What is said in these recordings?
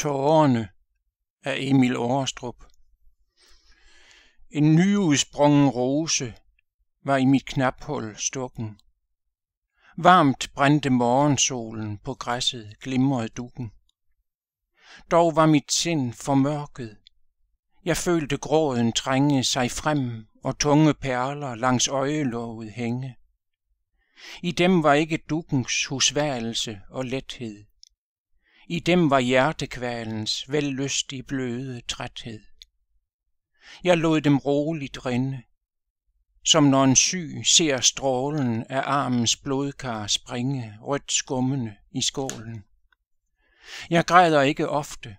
Tårerne af Emil Årestrup. En nyudsprungen rose var i mit knaphul stukken. Varmt brændte morgensolen, på græsset glimrede dukken. Dog var mit sind formørket. Jeg følte gråden trænge sig frem og tunge perler langs øjelåget hænge. I dem var ikke dukkens husværelse og lethed. I dem var hjertekvalens vellystige bløde træthed. Jeg lod dem roligt rinde, som når en syg ser strålen af armens blodkar springe rødt skummende i skålen. Jeg græder ikke ofte,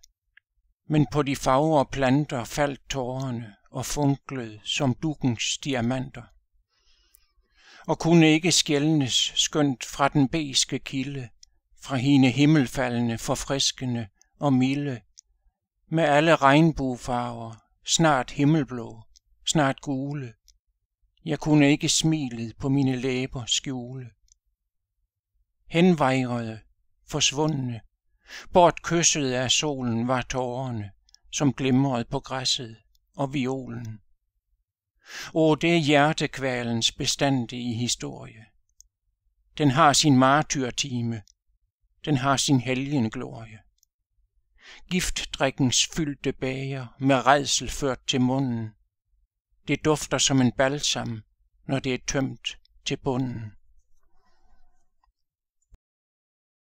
men på de fagre planter faldt tårerne og funklede som dukkens diamanter, og kunne ikke skjælnes skønt fra den beske kilde, fra hende himmelfaldende, forfriskende og milde, med alle regnbuefarver, snart himmelblå, snart gule. Jeg kunne ikke smilet på mine læber skjule. Henvejrede, forsvundne, bort kysset af solen var tårerne, som glimrede på græsset og violen. Og det er hjertekvalens bestandige historie. Den har sin martyrtime, den har sin helgen glorie. Giftdrikkens fyldte bager med redsel ført til munden, det dufter som en balsam, når det er tømt til bunden.